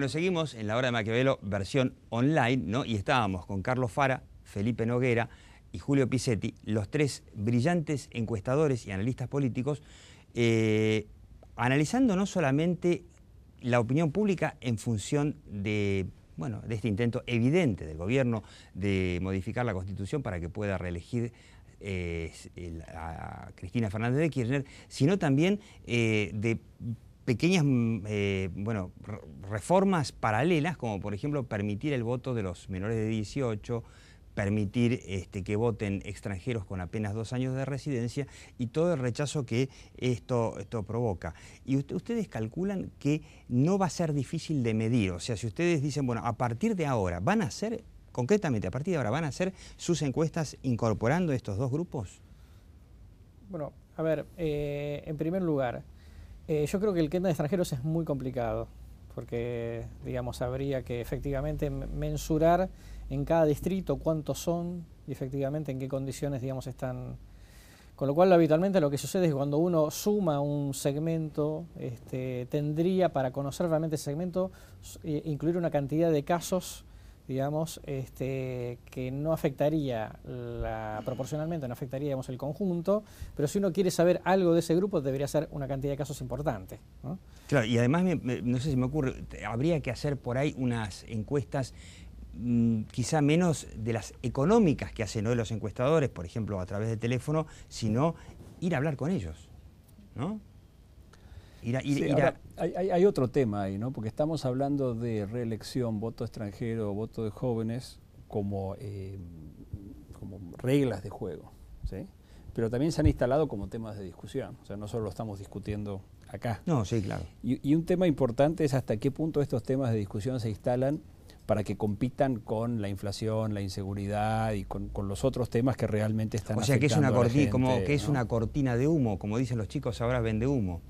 Bueno, seguimos en la hora de Maquiavelo versión online, ¿no? Y estábamos con Carlos Fara, Felipe Noguera y Julio Pisetti, los tres brillantes encuestadores y analistas políticos, eh, analizando no solamente la opinión pública en función de, bueno, de este intento evidente del gobierno de modificar la Constitución para que pueda reelegir eh, a Cristina Fernández de Kirchner, sino también eh, de pequeñas mm, eh, bueno, reformas paralelas, como por ejemplo permitir el voto de los menores de 18, permitir este, que voten extranjeros con apenas dos años de residencia y todo el rechazo que esto, esto provoca. Y ustedes calculan que no va a ser difícil de medir, o sea, si ustedes dicen, bueno, a partir de ahora, ¿van a hacer, concretamente a partir de ahora, van a hacer sus encuestas incorporando estos dos grupos? Bueno, a ver, eh, en primer lugar, eh, yo creo que el Kenda de extranjeros es muy complicado, porque digamos habría que efectivamente mensurar en cada distrito cuántos son y efectivamente en qué condiciones digamos están. Con lo cual habitualmente lo que sucede es que cuando uno suma un segmento, este, tendría para conocer realmente ese segmento, incluir una cantidad de casos digamos, este, que no afectaría proporcionalmente, no afectaría digamos, el conjunto, pero si uno quiere saber algo de ese grupo, debería ser una cantidad de casos importante. Claro, y además, no sé si me ocurre, habría que hacer por ahí unas encuestas mm, quizá menos de las económicas que hacen hoy los encuestadores, por ejemplo, a través de teléfono, sino ir a hablar con ellos, ¿no? hay, otro tema ahí, ¿no? Porque estamos hablando de reelección, voto extranjero, voto de jóvenes como, eh, como reglas de juego, ¿sí? Pero también se han instalado como temas de discusión, o sea, no solo lo estamos discutiendo acá. No, sí, claro. Y, un tema importante es hasta qué punto estos temas de discusión se instalan para que compitan con la inflación, la inseguridad y con, los otros temas que realmente están O sea, que es una cortina, como que es una cortina de humo, como dicen los chicos ahora vende humo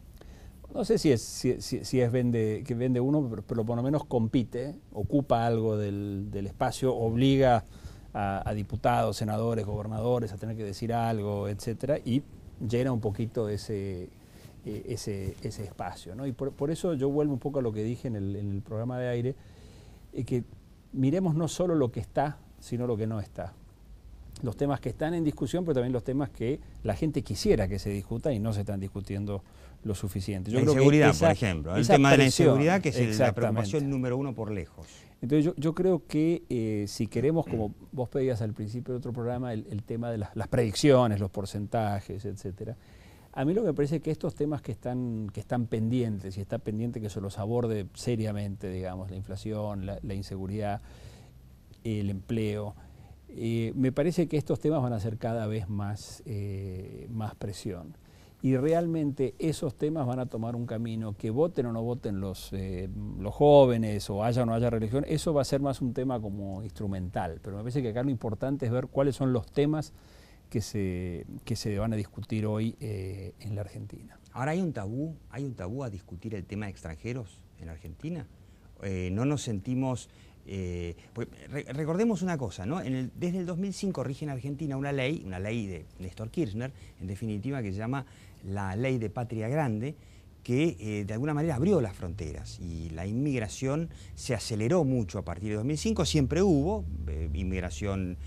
no sé si es, si, es vende, que vende uno, pero, por lo menos compite, ocupa algo del, espacio, obliga a, diputados, senadores, gobernadores a tener que decir algo, etcétera, y llena un poquito ese, e, ese, ese espacio. ¿no? Y por, eso yo vuelvo un poco a lo que dije en el, programa de aire, eh, que miremos no solo lo que está, sino lo que no está los temas que están en discusión, pero también los temas que la gente quisiera que se discuta y no se están discutiendo lo suficiente. la inseguridad, por ejemplo. El tema de la inseguridad, que es la preocupación número uno por lejos. Entonces yo, creo que eh, si queremos, como vos pedías al principio de otro programa, el, tema de las, predicciones, los porcentajes, etcétera, a mí lo que me parece es que estos temas que están, que están pendientes, y está pendiente que se los aborde seriamente, digamos, la inflación, la, la inseguridad, el empleo, eh, me parece que estos temas van a ser cada vez más, eh, más presión. Y realmente esos temas van a tomar un camino que voten o no voten eh, los, jóvenes o haya o no haya religión. Eso va a ser más un tema como instrumental. Pero me parece que acá lo importante es ver cuáles son los temas que se, que se van a discutir hoy en la Argentina. Ahora hay un tabú, hay un tabú a discutir el tema de extranjeros en Argentina. no nos sentimos eh, pues, recordemos una cosa, ¿no? En el, desde el 2005 rige en Argentina una ley, una ley de Néstor Kirchner, en definitiva, que se llama la Ley de Patria Grande, que eh, de alguna manera abrió las fronteras y la inmigración se aceleró mucho a partir de 2005, siempre hubo eh, inmigración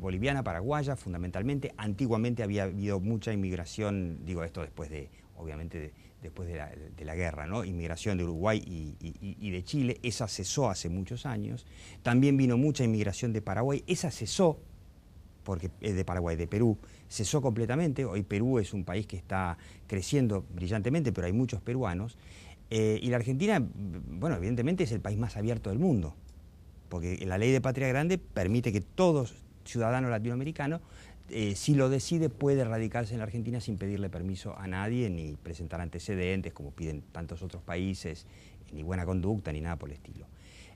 boliviana, paraguaya, fundamentalmente, antiguamente había habido mucha inmigración, digo esto después de, obviamente, de, después de la, guerra, ¿no? inmigración de Uruguay y, de Chile, esa cesó hace muchos años. También vino mucha inmigración de Paraguay, esa cesó, porque es de Paraguay, de Perú, cesó completamente. Hoy Perú es un país que está creciendo brillantemente, pero hay muchos peruanos. Eh, y la Argentina, bueno, evidentemente es el país más abierto del mundo, porque la ley de patria grande permite que todos ciudadanos latinoamericanos eh, si lo decide, puede radicarse en la Argentina sin pedirle permiso a nadie, ni presentar antecedentes, como piden tantos otros países, ni buena conducta, ni nada por el estilo.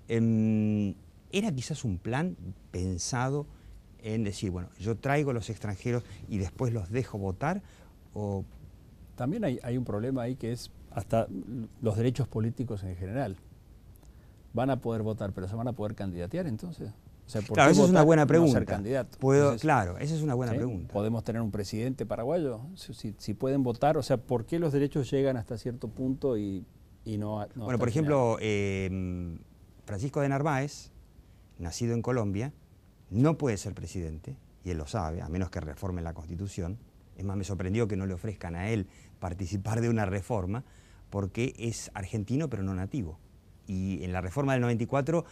Em, era quizás un plan pensado en decir, bueno, yo traigo a los extranjeros y después los dejo votar, o... También hay, hay un problema ahí que es hasta los derechos políticos en general. Van a poder votar, pero se van a poder candidatear entonces. O sea, claro, esa es una buena pregunta. candidato? Puedo, claro, esa es una buena pregunta. ¿Podemos tener un presidente paraguayo? Si, pueden votar, o sea, ¿por qué los derechos llegan hasta cierto punto y, y no, Bueno, por ejemplo, eh, Francisco de Narváez, nacido en Colombia, no puede ser presidente, y él lo sabe, a menos que reformen la Constitución. Es más, me sorprendió que no le ofrezcan a él participar de una reforma, porque es argentino pero no nativo. Y en la reforma del 94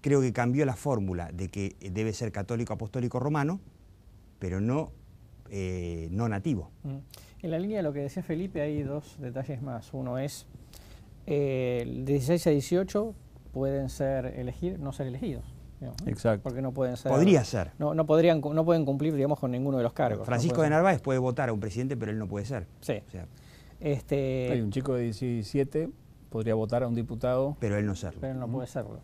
creo que cambió la fórmula de que debe ser católico apostólico romano, pero no, eh, no nativo. Mm. En la línea de lo que decía Felipe hay dos detalles más. Uno es, eh, 16 a 18 pueden ser elegir, no ser elegidos. Exacto. Porque no pueden ser. Podría ser. No, no, podrían, no pueden cumplir, digamos, con ninguno de los cargos. Francisco de Narváez puede votar a un presidente, pero él no puede ser. Sí. este, hay un chico de 17 podría votar a un diputado. Pero él no serlo. Pero no puede serlo.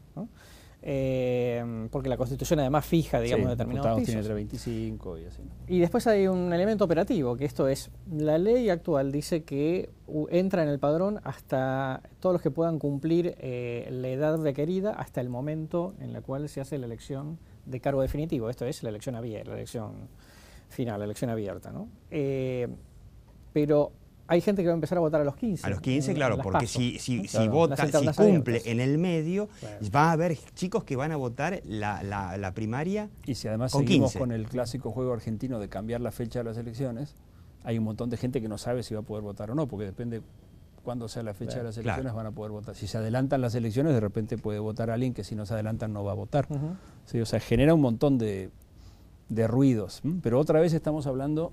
Eh, porque la Constitución además fija, digamos, determinados pisos. y así. Y después hay un elemento operativo, que esto es, la ley actual dice que entra en el padrón hasta todos los que puedan cumplir eh, la edad requerida hasta el momento en la cual se hace la elección de cargo definitivo, esto es la elección abierta, la elección final, la elección abierta, ¿no? Eh, pero hay gente que va a empezar a votar a los 15. A los 15, claro, porque si, si, si vota, si cumple en el medio, va a haber chicos que van a votar la, la, primaria. Y si además seguimos con el clásico juego argentino de cambiar la fecha de las elecciones, hay un montón de gente que no sabe si va a poder votar o no, porque depende cuándo sea la fecha de las elecciones van a poder votar. Si se adelantan las elecciones, de repente puede votar alguien que si no se adelantan no va a votar. o sea, genera un montón de, de ruidos. Pero otra vez estamos hablando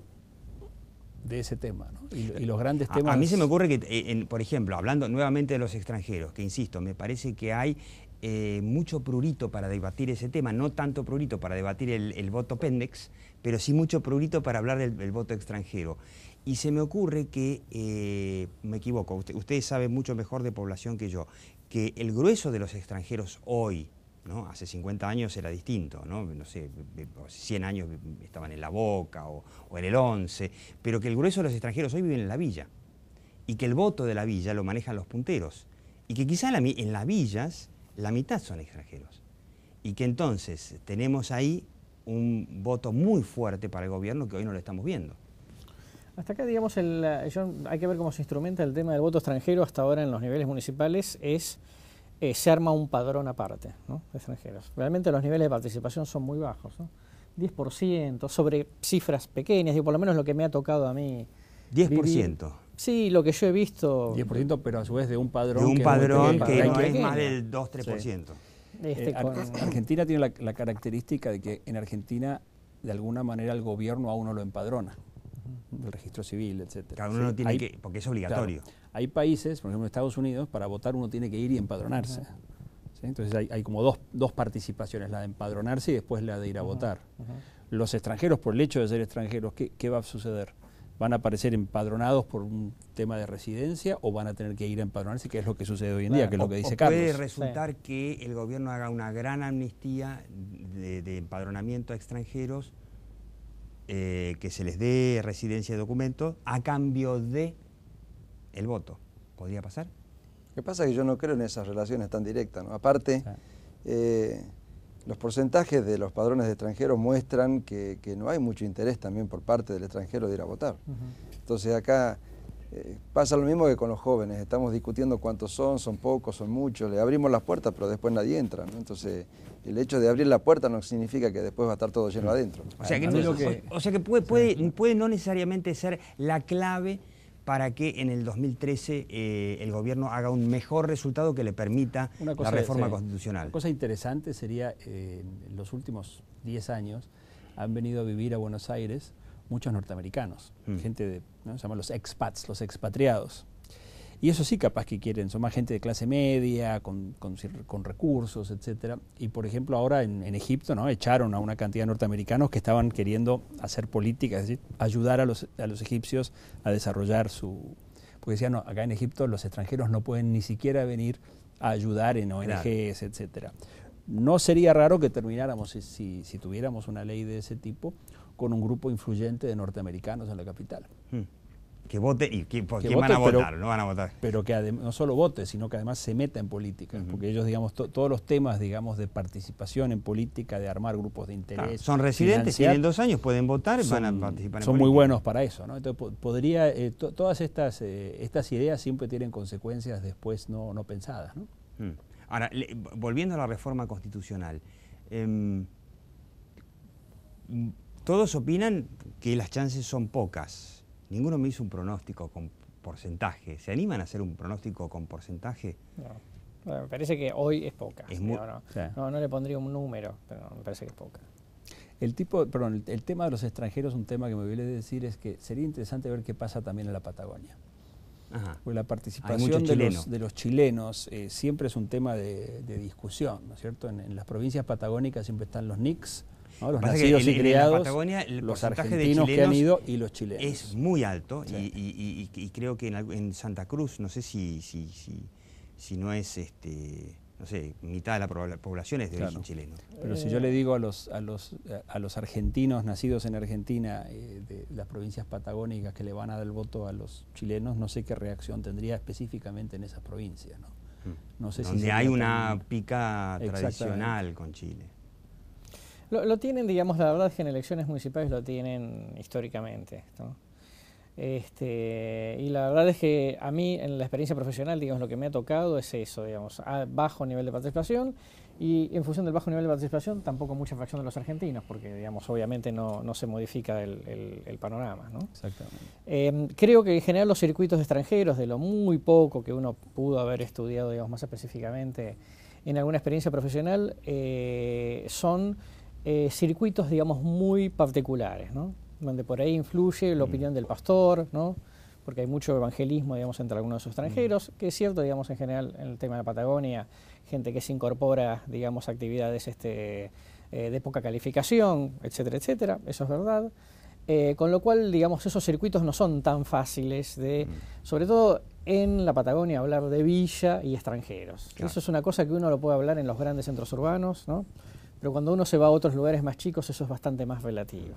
de ese tema ¿no? y, eh, los grandes temas. A, mí se me ocurre que, eh, por ejemplo, hablando nuevamente de los extranjeros, que insisto, me parece que hay eh, mucho prurito para debatir ese tema, no tanto prurito para debatir el, voto pendex, pero sí mucho prurito para hablar del, voto extranjero. Y se me ocurre que, me equivoco, ustedes saben mucho mejor de población que yo, que el grueso de los extranjeros hoy, Hace 50 años era distinto, ¿no? sé, 100 años estaban en La Boca o, en el 11, pero que el grueso de los extranjeros hoy viven en la villa y que el voto de la villa lo manejan los punteros y que quizá en las villas la mitad son extranjeros y que entonces tenemos ahí un voto muy fuerte para el gobierno que hoy no lo estamos viendo. Hasta acá, digamos, hay que ver cómo se instrumenta el tema del voto extranjero hasta ahora en los niveles municipales, es eh, se arma un padrón aparte ¿no? de extranjeros. Realmente los niveles de participación son muy bajos, 10%, sobre cifras pequeñas, y por lo menos lo que me ha tocado a mí. 10%. sí, lo que yo he visto. 10%, pero a su vez de un padrón. un que padrón que, no es más del 2-3%. Este eh, Argentina tiene la, característica de que en Argentina, de alguna manera, el gobierno a uno lo empadrona. El registro civil, etc. Cada uno tiene que. porque es obligatorio. Hay países, por ejemplo Estados Unidos, para votar uno tiene que ir y empadronarse. Entonces hay, como dos, participaciones, la de empadronarse y después la de ir a votar. Los extranjeros, por el hecho de ser extranjeros, ¿qué, ¿qué, va a suceder? ¿Van a aparecer empadronados por un tema de residencia o van a tener que ir a empadronarse, que es lo que sucede hoy en día, que es lo que dice Carlos? Puede resultar que el gobierno haga una gran amnistía de, empadronamiento a extranjeros. Eh, que se les dé residencia y documentos a cambio de el voto. ¿Podría pasar? Lo pasa es que yo no creo en esas relaciones tan directas. ¿no? Aparte, eh, los porcentajes de los padrones de extranjeros muestran que, no hay mucho interés también por parte del extranjero de ir a votar. Entonces acá eh, pasa lo mismo que con los jóvenes. Estamos discutiendo cuántos son, son pocos, son muchos. Le abrimos las puertas, pero después nadie entra. Entonces el hecho de abrir la puerta no significa que después va a estar todo lleno adentro. O sea que, puede no necesariamente ser la clave para que en el 2013 eh, el gobierno haga un mejor resultado que le permita la reforma constitucional. Una cosa interesante sería, eh, en los últimos 10 años han venido a vivir a Buenos Aires muchos norteamericanos, mm. gente de, se llaman los expats, los expatriados. Y eso sí, capaz que quieren, son más gente de clase media, con, recursos, etcétera. Y por ejemplo, ahora en, Egipto, ¿no? Echaron a una cantidad de norteamericanos que estaban queriendo hacer política, es decir, ayudar a los, egipcios a desarrollar su. Porque decían, no, acá en Egipto los extranjeros no pueden ni siquiera venir a ayudar en ONGs, etcétera. No sería raro que termináramos, si, tuviéramos una ley de ese tipo, con un grupo influyente de norteamericanos en la capital. Hmm que vote y que, pues, van a votar, no van a votar. Pero que no solo vote, sino que además se meta en política, porque ellos, digamos, todos los temas, digamos, de participación en política, de armar grupos de interés. Son residentes, tienen dos años, pueden votar, y van a participar en Son muy buenos para eso, ¿no? Entonces, podría, eh, todas estas, eh, estas ideas siempre tienen consecuencias después no, pensadas, ¿no? Mm. Ahora, volviendo a la reforma constitucional, em, todos opinan que las chances son pocas Ninguno me hizo un pronóstico con porcentaje. ¿Se animan a hacer un pronóstico con porcentaje? No. me parece que hoy es poca. no, no, le pondría un número, pero me parece que es poca. El, tipo, perdón, el, tema de los extranjeros, un tema que me viene decir es que sería interesante ver qué pasa también en la Patagonia. Ajá. Porque la participación de los, chilenos eh, siempre es un tema de, discusión, ¿no es cierto? En, en, las provincias patagónicas siempre están los NICs, los Pasa el porcentaje de que han ido y los chilenos. Es muy alto y, creo que en, Santa Cruz, no sé si, si, si, no es... este no sé, mitad de la población es de origen chileno. Pero si yo le digo a los, a los, a los argentinos nacidos en Argentina, eh, de las provincias patagónicas, que le van a dar el voto a los chilenos, no sé qué reacción tendría específicamente en esas provincias. ¿no? Mm. sé Donde si hay una pica tradicional con Chile. Lo, tienen, digamos, la verdad es que en elecciones municipales lo tienen históricamente. ¿no? Este, y la verdad es que a mí, en la experiencia profesional, digamos, lo que me ha tocado es eso, digamos, a bajo nivel de participación y en función del bajo nivel de participación tampoco mucha fracción de los argentinos, porque, digamos, obviamente no, se modifica el, panorama, ¿no? Exactamente. Em, creo que en general los circuitos extranjeros, de lo muy poco que uno pudo haber estudiado, digamos, más específicamente en alguna experiencia profesional, eh, son eh, circuitos, digamos, muy particulares, ¿no? donde por ahí influye la mm. opinión del pastor, ¿no? porque hay mucho evangelismo, digamos, entre algunos mm. extranjeros, que es cierto, digamos, en general, en el tema de la Patagonia, gente que se incorpora, digamos, a actividades este, eh, de poca calificación, etcétera, etcétera, eso es verdad. Eh, con lo cual, digamos, esos circuitos no son tan fáciles de, mm. sobre todo en la Patagonia, hablar de villa y extranjeros. Eso es una cosa que uno lo puede hablar en los grandes centros urbanos, ¿no? pero cuando uno se va a otros lugares más chicos eso es bastante más relativo.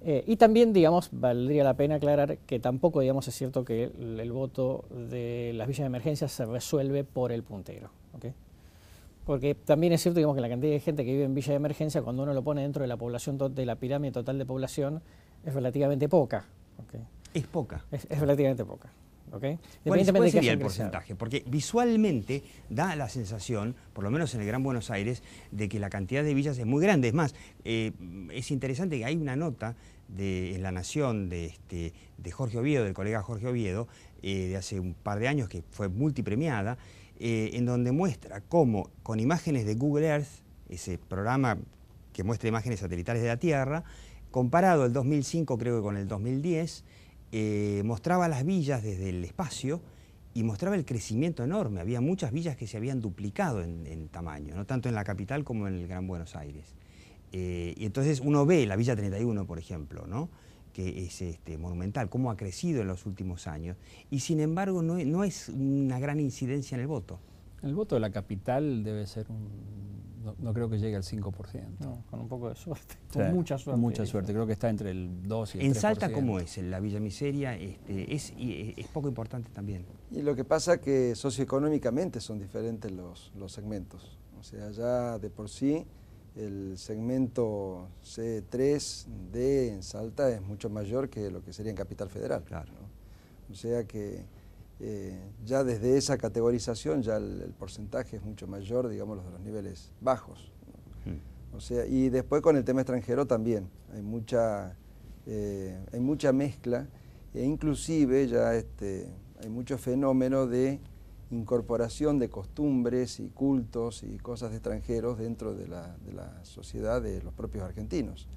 Eh, y también, digamos, valdría la pena aclarar que tampoco, digamos, es cierto que el, voto de las villas de emergencia se resuelve por el puntero, Porque también es cierto, digamos, que la cantidad de gente que vive en villas de emergencia, cuando uno lo pone dentro de la población de la pirámide total de población, es relativamente poca, Es poca. es relativamente poca. ¿Cuál, sería el porcentaje? Porque visualmente da la sensación, por lo menos en el Gran Buenos Aires, de que la cantidad de villas es muy grande. Es más, eh, es interesante que hay una nota de en La Nación de, este, Jorge Oviedo, del colega Jorge Oviedo, eh, de hace un par de años que fue multipremiada, eh, en donde muestra cómo con imágenes de Google Earth, ese programa que muestra imágenes satelitales de la Tierra, comparado el 2005 creo que con el 2010, eh, mostraba las villas desde el espacio y mostraba el crecimiento enorme. Había muchas villas que se habían duplicado en, tamaño, no tanto en la capital como en el Gran Buenos Aires. Eh, y entonces uno ve la Villa 31, por ejemplo, ¿no? que es este, monumental, cómo ha crecido en los últimos años, y sin embargo no es una gran incidencia en el voto. El voto de la capital debe ser un no, creo que llegue al 5%. No, con un poco de suerte. con mucha suerte. Mucha suerte, creo que está entre el 2 y el ¿En Salta cómo es? En la Villa Miseria este, es, eh, es poco importante también. Y lo que pasa que socioeconómicamente son diferentes los, los segmentos. O sea, ya de por sí el segmento C3D en Salta es mucho mayor que lo que sería en Capital Federal. Claro. O sea que eh, ya desde esa categorización ya el, porcentaje es mucho mayor, digamos, los de los niveles bajos. Hmm. y después con el tema extranjero también, hay mucha, eh, hay mucha mezcla e inclusive ya este, hay mucho fenómeno de incorporación de costumbres y cultos y cosas de extranjeros dentro de la, sociedad de los propios argentinos.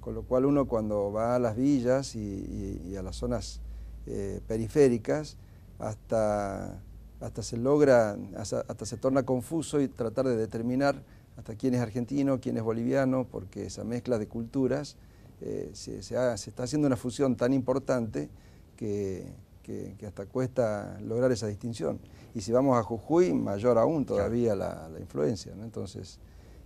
Con lo cual uno cuando va a las villas y, a las zonas eh, periféricas, hasta, hasta se logra, hasta, se torna confuso y tratar de determinar hasta quién es argentino, quién es boliviano, porque esa mezcla de culturas eh, se, está haciendo una fusión tan importante que, hasta cuesta lograr esa distinción. Y si vamos a Jujuy, mayor aún todavía la, influencia. Entonces,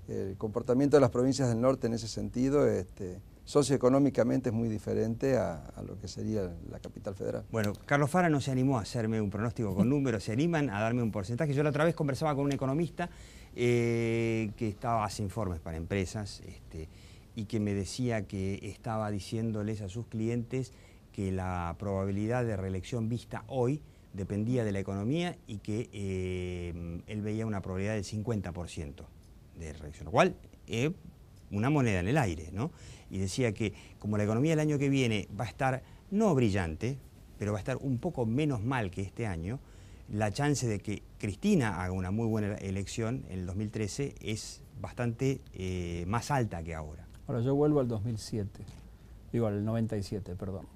el comportamiento de las provincias del norte en ese sentido este, socioeconómicamente es muy diferente a, lo que sería la capital federal. Bueno, Carlos Fara no se animó a hacerme un pronóstico con números, se animan a darme un porcentaje. Yo la otra vez conversaba con un economista eh, que estaba hace informes para empresas este, y que me decía que estaba diciéndoles a sus clientes que la probabilidad de reelección vista hoy dependía de la economía y que eh, él veía una probabilidad del 50% de reelección, lo cual eh, una moneda en el aire, ¿no? Y decía que como la economía del año que viene va a estar no brillante, pero va a estar un poco menos mal que este año, la chance de que Cristina haga una muy buena elección en el 2013 es bastante eh, más alta que ahora. Ahora yo vuelvo al 2007, digo al 97, perdón.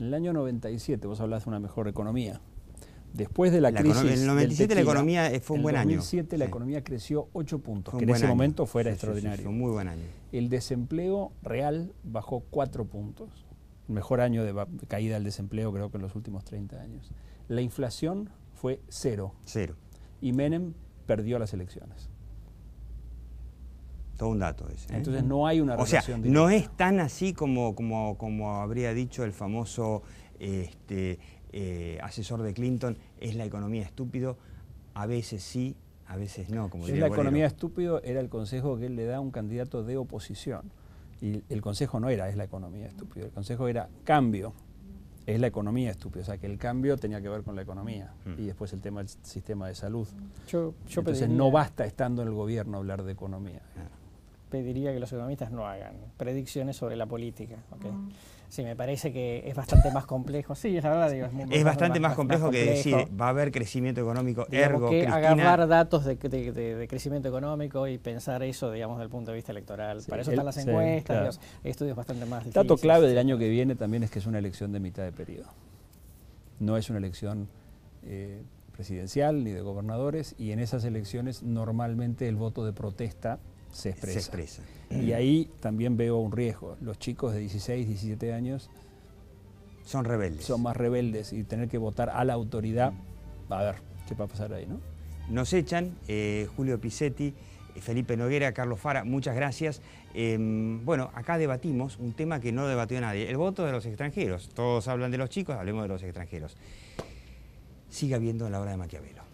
En el año 97 vos hablas de una mejor economía, Después de la, crisis. En el 97 la economía eh, fue un buen año. En el la economía creció 8 puntos, que en ese momento fuera extraordinario. fue un muy buen año. El desempleo real bajó 4 puntos. mejor año de caída del desempleo, creo que en los últimos 30 años. La inflación fue cero. Cero. Y Menem perdió las elecciones. Todo un dato ese. ¿eh? Entonces no hay una relación. O no es tan así como, como, habría dicho el famoso este, eh, asesor de Clinton, es la economía estúpido, a veces sí, a veces no. Como la economía estúpido era el consejo que él le da a un candidato de oposición. Y el consejo no era es la economía estúpido, el consejo era cambio, es la economía estúpida, o sea que el cambio tenía que ver con la economía hmm. y después el tema del sistema de salud. Yo, Entonces no basta estando en el gobierno hablar de economía. Ah pediría que los economistas no hagan predicciones sobre la política. Ah. Sí, me parece que es bastante más complejo. Sí, es la verdad. Digo, es, bastante más, complejo que decir va a haber crecimiento económico, ergo, que agarrar datos de, crecimiento económico y pensar eso, digamos, desde el punto de vista electoral. Para eso están las encuestas, estudios bastante más El Dato clave del año que viene también es que es una elección de mitad de periodo. No es una elección... Eh, presidencial ni de gobernadores y en esas elecciones normalmente el voto de protesta se expresa. Y ahí también veo un riesgo. Los chicos de 16, 17 años... Son rebeldes. Son más rebeldes y tener que votar a la autoridad. A ver, ¿qué va a pasar ahí, no? Nos echan, eh, Julio Pisetti, eh, Felipe Noguera, Carlos Fara, muchas gracias. Em, bueno, acá debatimos un tema que no debatió nadie, el voto de los extranjeros. Todos hablan de los chicos, hablemos de los extranjeros. Siga viendo la hora de Maquiavelo.